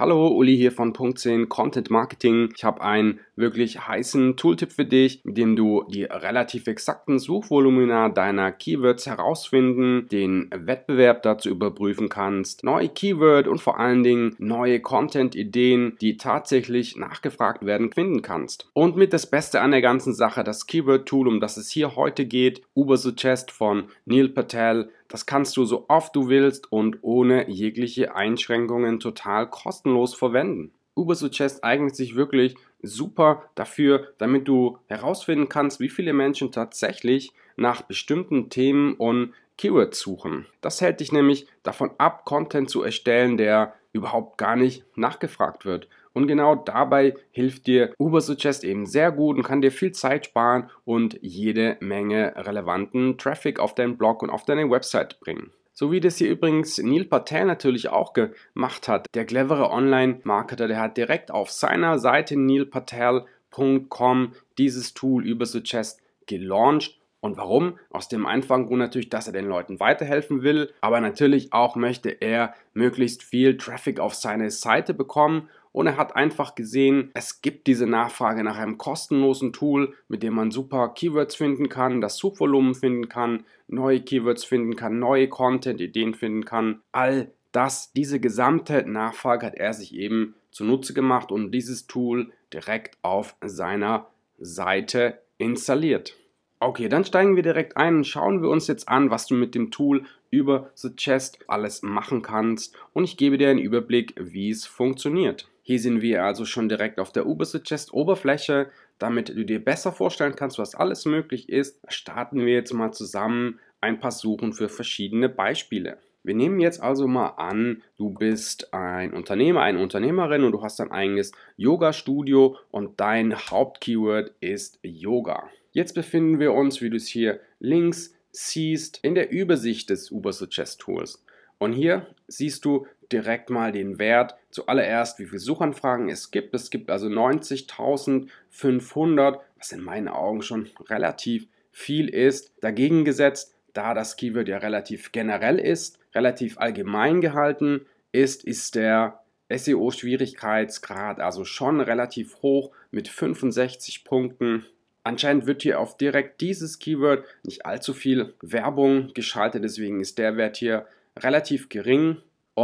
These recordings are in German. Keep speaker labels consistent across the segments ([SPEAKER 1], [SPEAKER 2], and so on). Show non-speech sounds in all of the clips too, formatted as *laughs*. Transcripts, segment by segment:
[SPEAKER 1] Hallo, Uli hier von Punkt 10 Content Marketing. Ich habe einen wirklich heißen Tooltip für dich, mit dem du die relativ exakten Suchvolumina deiner Keywords herausfinden, den Wettbewerb dazu überprüfen kannst, neue Keyword und vor allen Dingen neue Content-Ideen, die tatsächlich nachgefragt werden, finden kannst. Und mit das Beste an der ganzen Sache, das Keyword-Tool, um das es hier heute geht, Ubersuggest von Neil Patel das kannst du so oft du willst und ohne jegliche Einschränkungen total kostenlos verwenden. Ubersuggest eignet sich wirklich super dafür, damit du herausfinden kannst, wie viele Menschen tatsächlich nach bestimmten Themen und Keywords suchen. Das hält dich nämlich davon ab, Content zu erstellen, der überhaupt gar nicht nachgefragt wird. Und genau dabei hilft dir Ubersuggest eben sehr gut und kann dir viel Zeit sparen und jede Menge relevanten Traffic auf deinen Blog und auf deine Website bringen. So wie das hier übrigens Neil Patel natürlich auch gemacht hat. Der clevere Online-Marketer, der hat direkt auf seiner Seite neilpatel.com dieses Tool über Suggest gelauncht und warum? Aus dem einfachen Grund natürlich, dass er den Leuten weiterhelfen will, aber natürlich auch möchte er möglichst viel Traffic auf seine Seite bekommen und er hat einfach gesehen, es gibt diese Nachfrage nach einem kostenlosen Tool, mit dem man super Keywords finden kann, das Suchvolumen finden kann, neue Keywords finden kann, neue Content-Ideen finden kann. All das, diese gesamte Nachfrage hat er sich eben zunutze gemacht und dieses Tool direkt auf seiner Seite installiert. Okay, dann steigen wir direkt ein und schauen wir uns jetzt an, was du mit dem Tool über Suggest alles machen kannst und ich gebe dir einen Überblick, wie es funktioniert. Hier sehen wir also schon direkt auf der oberste Chest-Oberfläche, damit du dir besser vorstellen kannst, was alles möglich ist, starten wir jetzt mal zusammen ein paar Suchen für verschiedene Beispiele. Wir nehmen jetzt also mal an, du bist ein Unternehmer, eine Unternehmerin und du hast dein eigenes Yoga-Studio und dein Hauptkeyword ist Yoga. Jetzt befinden wir uns, wie du es hier links siehst, in der Übersicht des Uber Tools. Und hier siehst du direkt mal den Wert zuallererst, wie viele Suchanfragen es gibt. Es gibt also 90.500, was in meinen Augen schon relativ viel ist. Dagegen gesetzt, da das Keyword ja relativ generell ist, relativ allgemein gehalten ist, ist der SEO-Schwierigkeitsgrad also schon relativ hoch mit 65 Punkten. Anscheinend wird hier auf direkt dieses Keyword nicht allzu viel Werbung geschaltet, deswegen ist der Wert hier relativ gering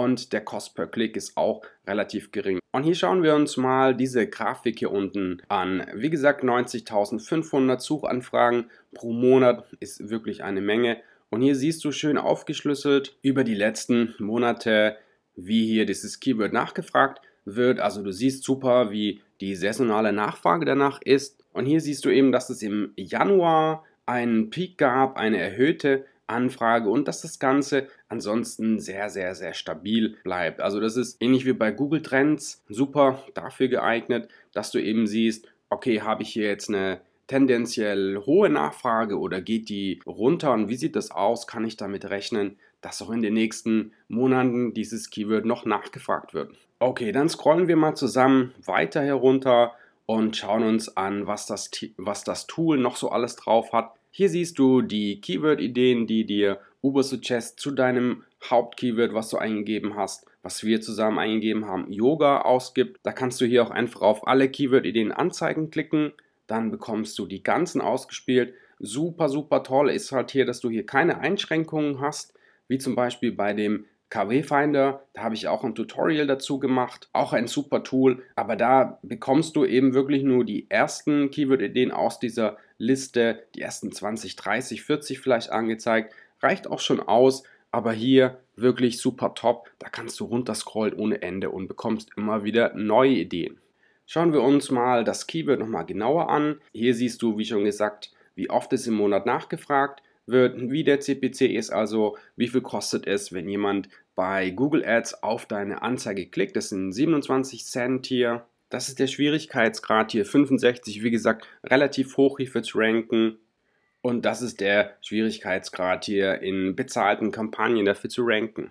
[SPEAKER 1] und der Cost per Klick ist auch relativ gering. Und hier schauen wir uns mal diese Grafik hier unten an. Wie gesagt, 90.500 Suchanfragen pro Monat ist wirklich eine Menge. Und hier siehst du schön aufgeschlüsselt über die letzten Monate, wie hier dieses Keyword nachgefragt wird. Also du siehst super, wie die saisonale Nachfrage danach ist. Und hier siehst du eben, dass es im Januar einen Peak gab, eine erhöhte Anfrage und dass das Ganze ansonsten sehr, sehr, sehr stabil bleibt. Also das ist ähnlich wie bei Google Trends super dafür geeignet, dass du eben siehst, okay, habe ich hier jetzt eine tendenziell hohe Nachfrage oder geht die runter und wie sieht das aus? Kann ich damit rechnen, dass auch in den nächsten Monaten dieses Keyword noch nachgefragt wird? Okay, dann scrollen wir mal zusammen weiter herunter und schauen uns an, was das, was das Tool noch so alles drauf hat. Hier siehst du die Keyword-Ideen, die dir Uber Ubersuggest zu deinem Hauptkeyword, was du eingegeben hast, was wir zusammen eingegeben haben, Yoga ausgibt. Da kannst du hier auch einfach auf alle Keyword-Ideen anzeigen klicken. Dann bekommst du die ganzen ausgespielt. Super, super toll ist halt hier, dass du hier keine Einschränkungen hast, wie zum Beispiel bei dem KW Finder, da habe ich auch ein Tutorial dazu gemacht, auch ein super Tool, aber da bekommst du eben wirklich nur die ersten Keyword-Ideen aus dieser Liste die ersten 20, 30, 40 vielleicht angezeigt. Reicht auch schon aus, aber hier wirklich super top. Da kannst du runterscrollen ohne Ende und bekommst immer wieder neue Ideen. Schauen wir uns mal das Keyword nochmal genauer an. Hier siehst du, wie schon gesagt, wie oft es im Monat nachgefragt wird, wie der CPC ist, also wie viel kostet es, wenn jemand bei Google Ads auf deine Anzeige klickt. Das sind 27 Cent hier. Das ist der Schwierigkeitsgrad hier. 65, wie gesagt, relativ hoch hier fürs Ranken. Und das ist der Schwierigkeitsgrad hier in bezahlten Kampagnen dafür zu ranken.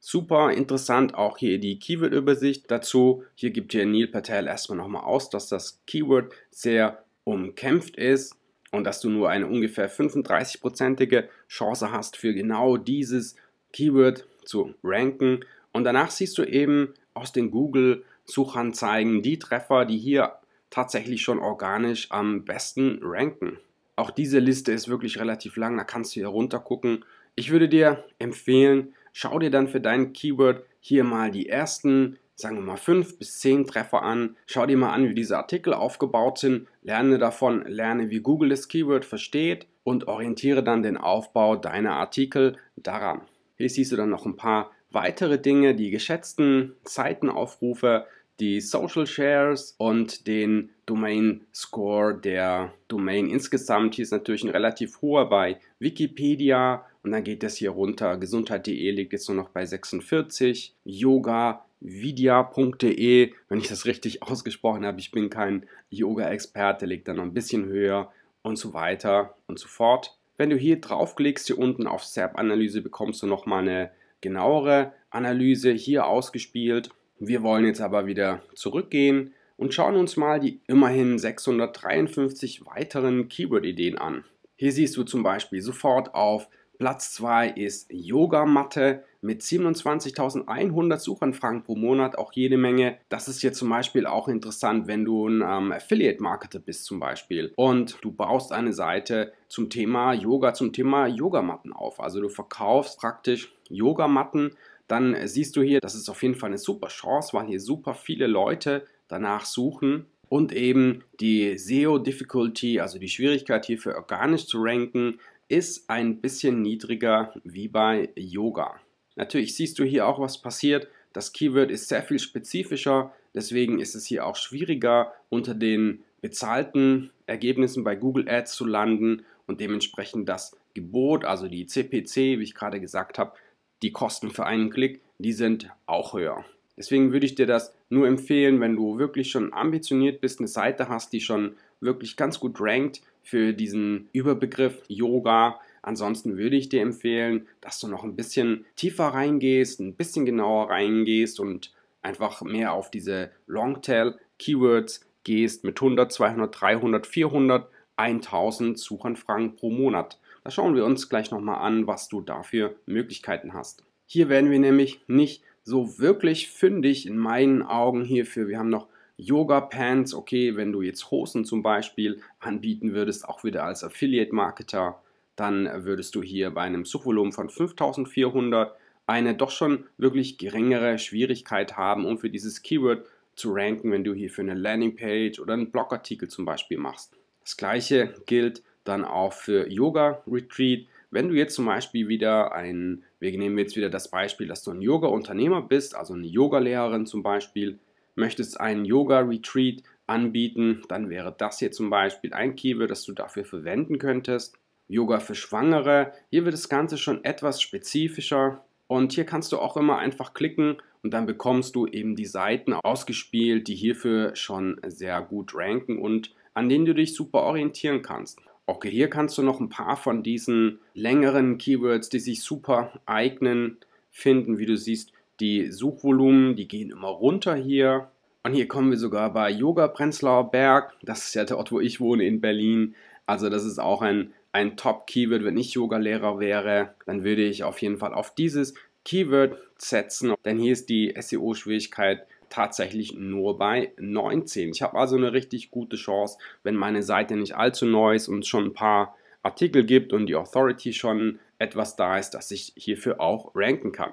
[SPEAKER 1] Super interessant auch hier die Keyword-Übersicht dazu. Hier gibt hier Neil Patel erstmal nochmal aus, dass das Keyword sehr umkämpft ist und dass du nur eine ungefähr 35-prozentige Chance hast, für genau dieses Keyword zu ranken. Und danach siehst du eben aus den Google Suchanzeigen die Treffer, die hier tatsächlich schon organisch am besten ranken. Auch diese Liste ist wirklich relativ lang, da kannst du hier runter gucken. Ich würde dir empfehlen, schau dir dann für dein Keyword hier mal die ersten, sagen wir mal fünf bis zehn Treffer an. Schau dir mal an, wie diese Artikel aufgebaut sind, lerne davon, lerne, wie Google das Keyword versteht und orientiere dann den Aufbau deiner Artikel daran. Hier siehst du dann noch ein paar Weitere Dinge, die geschätzten Seitenaufrufe, die Social Shares und den Domain Score der Domain insgesamt. Hier ist natürlich ein relativ hoher bei Wikipedia und dann geht das hier runter. Gesundheit.de liegt jetzt nur noch bei 46, Yoga, Vidya.de, wenn ich das richtig ausgesprochen habe, ich bin kein Yoga-Experte, liegt dann noch ein bisschen höher und so weiter und so fort. Wenn du hier draufklickst, hier unten auf SAP-Analyse, bekommst du nochmal eine genauere Analyse hier ausgespielt. Wir wollen jetzt aber wieder zurückgehen und schauen uns mal die immerhin 653 weiteren Keyword-Ideen an. Hier siehst du zum Beispiel sofort auf Platz 2 ist Yogamatte mit 27.100 Suchanfragen pro Monat, auch jede Menge. Das ist hier zum Beispiel auch interessant, wenn du ein ähm, Affiliate-Marketer bist zum Beispiel und du baust eine Seite zum Thema Yoga, zum Thema Yogamatten auf. Also du verkaufst praktisch Yogamatten, dann siehst du hier, das ist auf jeden Fall eine super Chance, weil hier super viele Leute danach suchen und eben die SEO Difficulty, also die Schwierigkeit hier für organisch zu ranken, ist ein bisschen niedriger wie bei Yoga. Natürlich siehst du hier auch, was passiert. Das Keyword ist sehr viel spezifischer, deswegen ist es hier auch schwieriger, unter den bezahlten Ergebnissen bei Google Ads zu landen und dementsprechend das Gebot, also die CPC, wie ich gerade gesagt habe, die Kosten für einen Klick, die sind auch höher. Deswegen würde ich dir das nur empfehlen, wenn du wirklich schon ambitioniert bist, eine Seite hast, die schon wirklich ganz gut rankt für diesen Überbegriff Yoga. Ansonsten würde ich dir empfehlen, dass du noch ein bisschen tiefer reingehst, ein bisschen genauer reingehst und einfach mehr auf diese Longtail-Keywords gehst mit 100, 200, 300, 400, 1000 Suchanfragen pro Monat. Da schauen wir uns gleich nochmal an, was du dafür Möglichkeiten hast. Hier werden wir nämlich nicht so wirklich fündig in meinen Augen hierfür. Wir haben noch Yoga-Pants, okay, wenn du jetzt Hosen zum Beispiel anbieten würdest, auch wieder als Affiliate-Marketer, dann würdest du hier bei einem Suchvolumen von 5400 eine doch schon wirklich geringere Schwierigkeit haben, um für dieses Keyword zu ranken, wenn du hier für eine Landingpage oder einen Blogartikel zum Beispiel machst. Das gleiche gilt dann auch für Yoga-Retreat. Wenn du jetzt zum Beispiel wieder ein, wir nehmen jetzt wieder das Beispiel, dass du ein Yoga-Unternehmer bist, also eine Yogalehrerin zum Beispiel, möchtest einen Yoga-Retreat anbieten, dann wäre das hier zum Beispiel ein Keyword, das du dafür verwenden könntest. Yoga für Schwangere, hier wird das Ganze schon etwas spezifischer und hier kannst du auch immer einfach klicken und dann bekommst du eben die Seiten ausgespielt, die hierfür schon sehr gut ranken und an denen du dich super orientieren kannst. Okay, hier kannst du noch ein paar von diesen längeren Keywords, die sich super eignen, finden. Wie du siehst, die Suchvolumen, die gehen immer runter hier. Und hier kommen wir sogar bei Yoga Prenzlauer Berg. Das ist ja der Ort, wo ich wohne in Berlin. Also das ist auch ein, ein Top-Keyword. Wenn ich Yoga-Lehrer wäre, dann würde ich auf jeden Fall auf dieses Keyword setzen. Denn hier ist die SEO-Schwierigkeit tatsächlich nur bei 19. Ich habe also eine richtig gute Chance, wenn meine Seite nicht allzu neu ist und es schon ein paar Artikel gibt und die Authority schon etwas da ist, dass ich hierfür auch ranken kann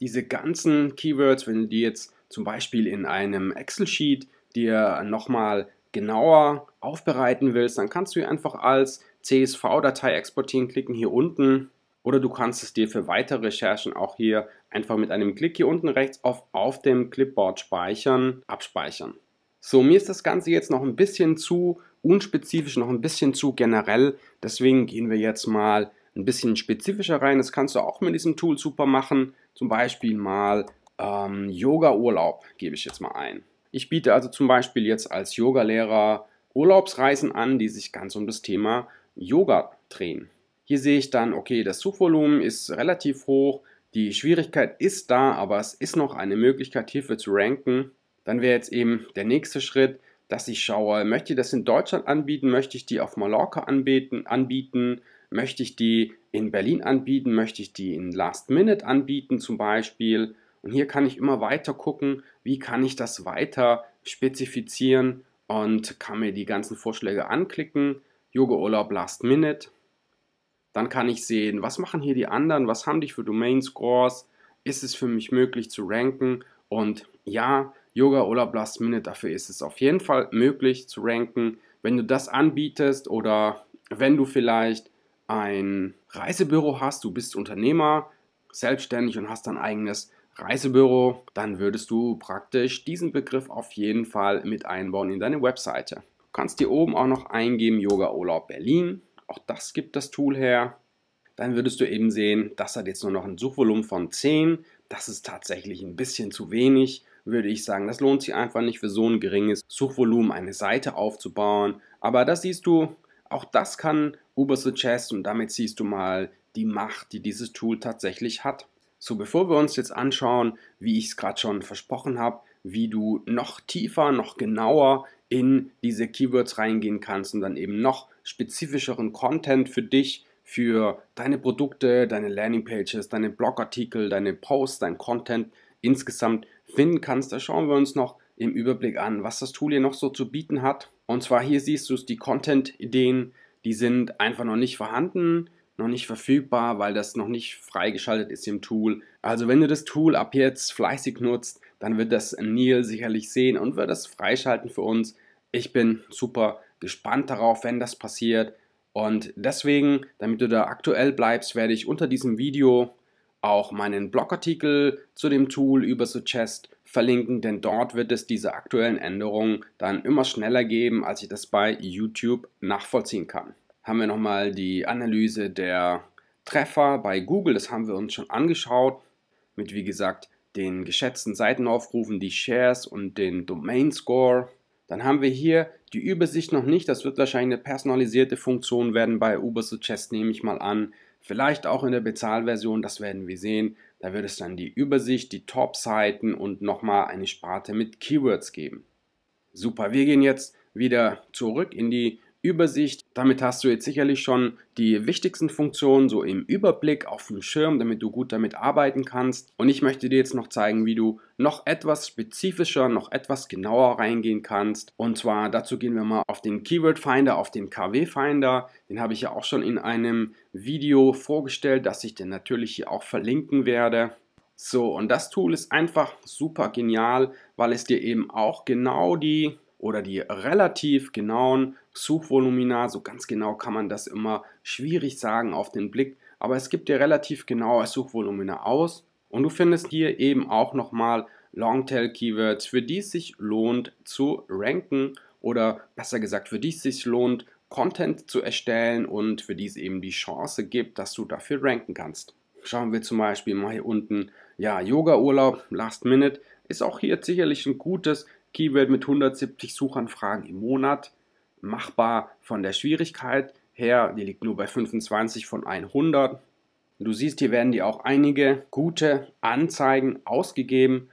[SPEAKER 1] diese ganzen Keywords, wenn du die jetzt zum Beispiel in einem Excel-Sheet dir nochmal genauer aufbereiten willst, dann kannst du einfach als CSV-Datei exportieren klicken hier unten oder du kannst es dir für weitere Recherchen auch hier einfach mit einem Klick hier unten rechts auf auf dem Clipboard speichern, abspeichern. So, mir ist das Ganze jetzt noch ein bisschen zu unspezifisch, noch ein bisschen zu generell, deswegen gehen wir jetzt mal ein bisschen spezifischer rein. Das kannst du auch mit diesem Tool super machen zum Beispiel mal ähm, Yoga-Urlaub, gebe ich jetzt mal ein. Ich biete also zum Beispiel jetzt als Yogalehrer Urlaubsreisen an, die sich ganz um das Thema Yoga drehen. Hier sehe ich dann, okay, das Suchvolumen ist relativ hoch, die Schwierigkeit ist da, aber es ist noch eine Möglichkeit, hierfür zu ranken. Dann wäre jetzt eben der nächste Schritt, dass ich schaue, möchte ich das in Deutschland anbieten, möchte ich die auf Mallorca anbieten, anbieten Möchte ich die in Berlin anbieten? Möchte ich die in Last Minute anbieten zum Beispiel? Und hier kann ich immer weiter gucken, wie kann ich das weiter spezifizieren und kann mir die ganzen Vorschläge anklicken. Yoga-Urlaub Last Minute. Dann kann ich sehen, was machen hier die anderen, was haben die für Domain-Scores, ist es für mich möglich zu ranken und ja, Yoga Urlaub Last Minute, dafür ist es auf jeden Fall möglich zu ranken. Wenn du das anbietest oder wenn du vielleicht ein Reisebüro hast, du bist Unternehmer, selbstständig und hast dein eigenes Reisebüro, dann würdest du praktisch diesen Begriff auf jeden Fall mit einbauen in deine Webseite. Du kannst hier oben auch noch eingeben Yoga Urlaub Berlin, auch das gibt das Tool her. Dann würdest du eben sehen, das hat jetzt nur noch ein Suchvolumen von 10, das ist tatsächlich ein bisschen zu wenig, würde ich sagen. Das lohnt sich einfach nicht für so ein geringes Suchvolumen eine Seite aufzubauen. Aber das siehst du, auch das kann Uber Suggest und damit siehst du mal die Macht, die dieses Tool tatsächlich hat. So, bevor wir uns jetzt anschauen, wie ich es gerade schon versprochen habe, wie du noch tiefer, noch genauer in diese Keywords reingehen kannst und dann eben noch spezifischeren Content für dich, für deine Produkte, deine Landingpages, deine Blogartikel, deine Posts, dein Content insgesamt finden kannst. Da schauen wir uns noch im Überblick an, was das Tool hier noch so zu bieten hat. Und zwar hier siehst du es, die Content-Ideen, die sind einfach noch nicht vorhanden, noch nicht verfügbar, weil das noch nicht freigeschaltet ist im Tool. Also wenn du das Tool ab jetzt fleißig nutzt, dann wird das Neil sicherlich sehen und wird das freischalten für uns. Ich bin super gespannt darauf, wenn das passiert. Und deswegen, damit du da aktuell bleibst, werde ich unter diesem Video auch meinen Blogartikel zu dem Tool über Suggest verlinken, denn dort wird es diese aktuellen Änderungen dann immer schneller geben, als ich das bei YouTube nachvollziehen kann. Haben wir nochmal die Analyse der Treffer bei Google, das haben wir uns schon angeschaut, mit wie gesagt den geschätzten Seitenaufrufen, die Shares und den Domain Score. Dann haben wir hier die Übersicht noch nicht, das wird wahrscheinlich eine personalisierte Funktion werden bei Uber Suggest, nehme ich mal an. Vielleicht auch in der Bezahlversion, das werden wir sehen. Da wird es dann die Übersicht, die Top-Seiten und nochmal eine Sparte mit Keywords geben. Super, wir gehen jetzt wieder zurück in die Übersicht. Damit hast du jetzt sicherlich schon die wichtigsten Funktionen so im Überblick auf dem Schirm, damit du gut damit arbeiten kannst. Und ich möchte dir jetzt noch zeigen, wie du noch etwas spezifischer, noch etwas genauer reingehen kannst. Und zwar dazu gehen wir mal auf den Keyword Finder, auf den KW Finder. Den habe ich ja auch schon in einem Video vorgestellt, das ich dir natürlich hier auch verlinken werde. So, und das Tool ist einfach super genial, weil es dir eben auch genau die oder die relativ genauen Suchvolumina. So ganz genau kann man das immer schwierig sagen auf den Blick, aber es gibt dir relativ genaue Suchvolumina aus und du findest hier eben auch nochmal Longtail-Keywords, für die es sich lohnt zu ranken oder besser gesagt, für die es sich lohnt, Content zu erstellen und für die es eben die Chance gibt, dass du dafür ranken kannst. Schauen wir zum Beispiel mal hier unten, ja, Yoga-Urlaub, Last Minute, ist auch hier sicherlich ein gutes Keyword mit 170 Suchanfragen im Monat, machbar von der Schwierigkeit her, die liegt nur bei 25 von 100. Du siehst, hier werden dir auch einige gute Anzeigen ausgegeben.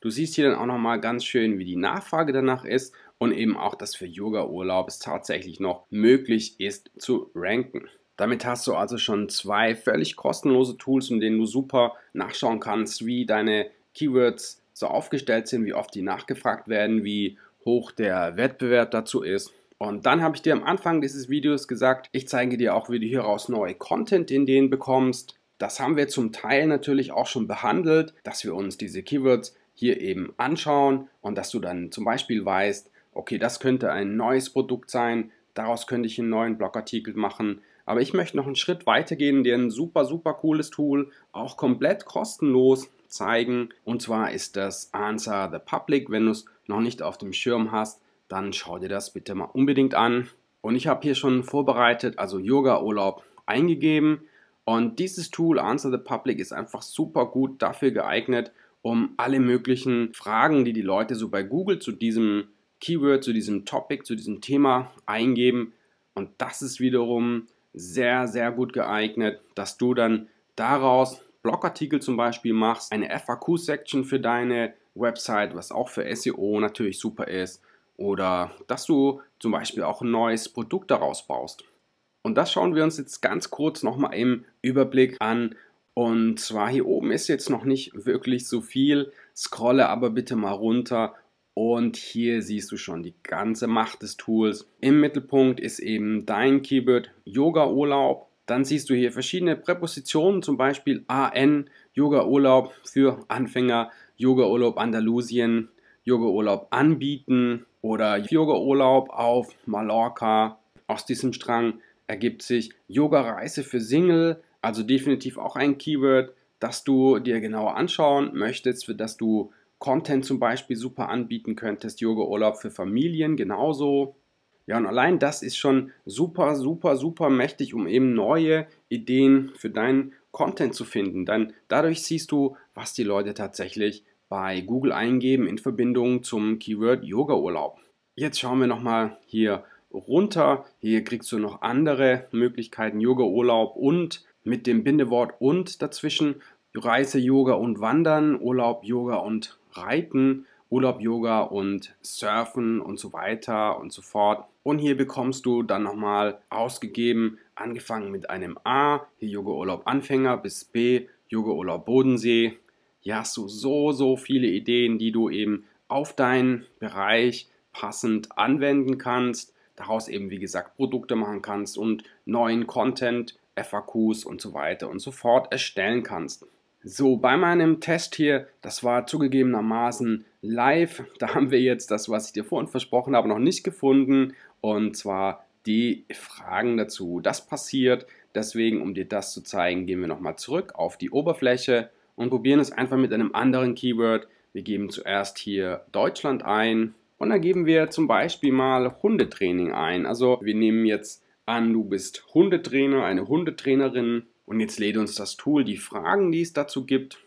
[SPEAKER 1] Du siehst hier dann auch nochmal ganz schön, wie die Nachfrage danach ist und eben auch, dass für Yoga-Urlaub es tatsächlich noch möglich ist zu ranken. Damit hast du also schon zwei völlig kostenlose Tools, in denen du super nachschauen kannst, wie deine Keywords so aufgestellt sind, wie oft die nachgefragt werden, wie hoch der Wettbewerb dazu ist. Und dann habe ich dir am Anfang dieses Videos gesagt, ich zeige dir auch, wie du hieraus neue content in denen bekommst. Das haben wir zum Teil natürlich auch schon behandelt, dass wir uns diese Keywords hier eben anschauen und dass du dann zum Beispiel weißt, okay, das könnte ein neues Produkt sein, daraus könnte ich einen neuen Blogartikel machen. Aber ich möchte noch einen Schritt weiter gehen, dir ein super, super cooles Tool, auch komplett kostenlos zeigen. Und zwar ist das Answer the Public. Wenn du es noch nicht auf dem Schirm hast, dann schau dir das bitte mal unbedingt an. Und ich habe hier schon vorbereitet, also Yoga-Urlaub eingegeben. Und dieses Tool Answer the Public ist einfach super gut dafür geeignet, um alle möglichen Fragen, die die Leute so bei Google zu diesem Keyword, zu diesem Topic, zu diesem Thema eingeben. Und das ist wiederum sehr, sehr gut geeignet, dass du dann daraus Blogartikel zum Beispiel machst, eine FAQ-Section für deine Website, was auch für SEO natürlich super ist, oder dass du zum Beispiel auch ein neues Produkt daraus baust. Und das schauen wir uns jetzt ganz kurz nochmal im Überblick an. Und zwar hier oben ist jetzt noch nicht wirklich so viel, scrolle aber bitte mal runter und hier siehst du schon die ganze Macht des Tools. Im Mittelpunkt ist eben dein Keyword Yoga Urlaub dann siehst du hier verschiedene Präpositionen, zum Beispiel AN, Yoga-Urlaub für Anfänger, Yoga-Urlaub Andalusien, Yoga-Urlaub anbieten oder Yoga-Urlaub auf Mallorca. Aus diesem Strang ergibt sich Yoga-Reise für Single, also definitiv auch ein Keyword, das du dir genauer anschauen möchtest, für das du Content zum Beispiel super anbieten könntest, Yoga-Urlaub für Familien genauso. Ja, und allein das ist schon super, super, super mächtig, um eben neue Ideen für deinen Content zu finden. Denn dadurch siehst du, was die Leute tatsächlich bei Google eingeben in Verbindung zum Keyword Yoga Urlaub. Jetzt schauen wir nochmal hier runter. Hier kriegst du noch andere Möglichkeiten, Yoga Urlaub und mit dem Bindewort und dazwischen Reise, Yoga und Wandern, Urlaub, Yoga und Reiten. Urlaub, Yoga und Surfen und so weiter und so fort. Und hier bekommst du dann nochmal ausgegeben, angefangen mit einem A, hier Yoga Urlaub Anfänger bis B, Yoga Urlaub Bodensee. Hier hast du so, so viele Ideen, die du eben auf deinen Bereich passend anwenden kannst. Daraus eben, wie gesagt, Produkte machen kannst und neuen Content, FAQs und so weiter und so fort erstellen kannst. So, bei meinem Test hier, das war zugegebenermaßen live. *laughs* Da haben wir jetzt das, was ich dir vorhin versprochen habe, noch nicht gefunden. Und zwar die Fragen dazu. Das passiert. Deswegen, um dir das zu zeigen, gehen wir nochmal zurück auf die Oberfläche und probieren es einfach mit einem anderen Keyword. Wir geben zuerst hier Deutschland ein und dann geben wir zum Beispiel mal Hundetraining ein. Also wir nehmen jetzt an, du bist Hundetrainer, eine Hundetrainerin und jetzt lädt uns das Tool die Fragen, die es dazu gibt.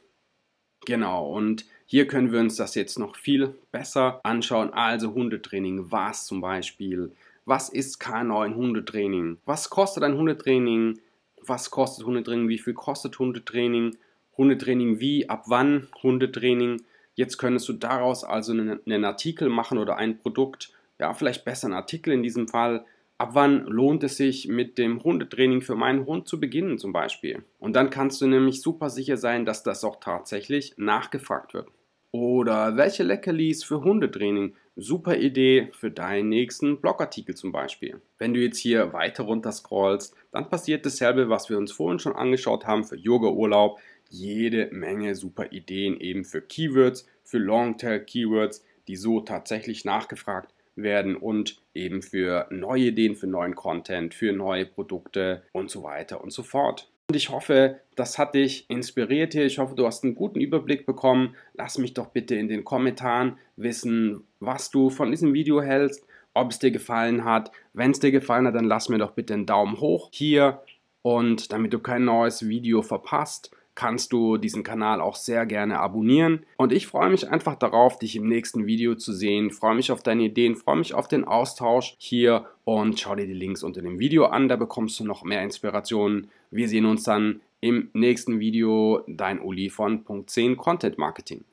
[SPEAKER 1] Genau, und hier können wir uns das jetzt noch viel besser anschauen. Also Hundetraining, was zum Beispiel, was ist K9 Hundetraining, was kostet ein Hundetraining, was kostet Hundetraining, wie viel kostet Hundetraining, Hundetraining wie, ab wann Hundetraining. Jetzt könntest du daraus also einen, einen Artikel machen oder ein Produkt, ja vielleicht besser ein Artikel in diesem Fall, ab wann lohnt es sich, mit dem Hundetraining für meinen Hund zu beginnen zum Beispiel. Und dann kannst du nämlich super sicher sein, dass das auch tatsächlich nachgefragt wird. Oder welche Leckerlis für Hundetraining? Super Idee für deinen nächsten Blogartikel zum Beispiel. Wenn du jetzt hier weiter runter scrollst, dann passiert dasselbe, was wir uns vorhin schon angeschaut haben für Yoga-Urlaub. Jede Menge super Ideen eben für Keywords, für Longtail-Keywords, die so tatsächlich nachgefragt werden und eben für neue Ideen, für neuen Content, für neue Produkte und so weiter und so fort. Und ich hoffe, das hat dich inspiriert hier. Ich hoffe, du hast einen guten Überblick bekommen. Lass mich doch bitte in den Kommentaren wissen, was du von diesem Video hältst, ob es dir gefallen hat. Wenn es dir gefallen hat, dann lass mir doch bitte einen Daumen hoch hier und damit du kein neues Video verpasst kannst du diesen Kanal auch sehr gerne abonnieren. Und ich freue mich einfach darauf, dich im nächsten Video zu sehen. Freue mich auf deine Ideen, freue mich auf den Austausch hier und schau dir die Links unter dem Video an. Da bekommst du noch mehr Inspirationen. Wir sehen uns dann im nächsten Video. Dein Uli von Punkt 10 Content Marketing.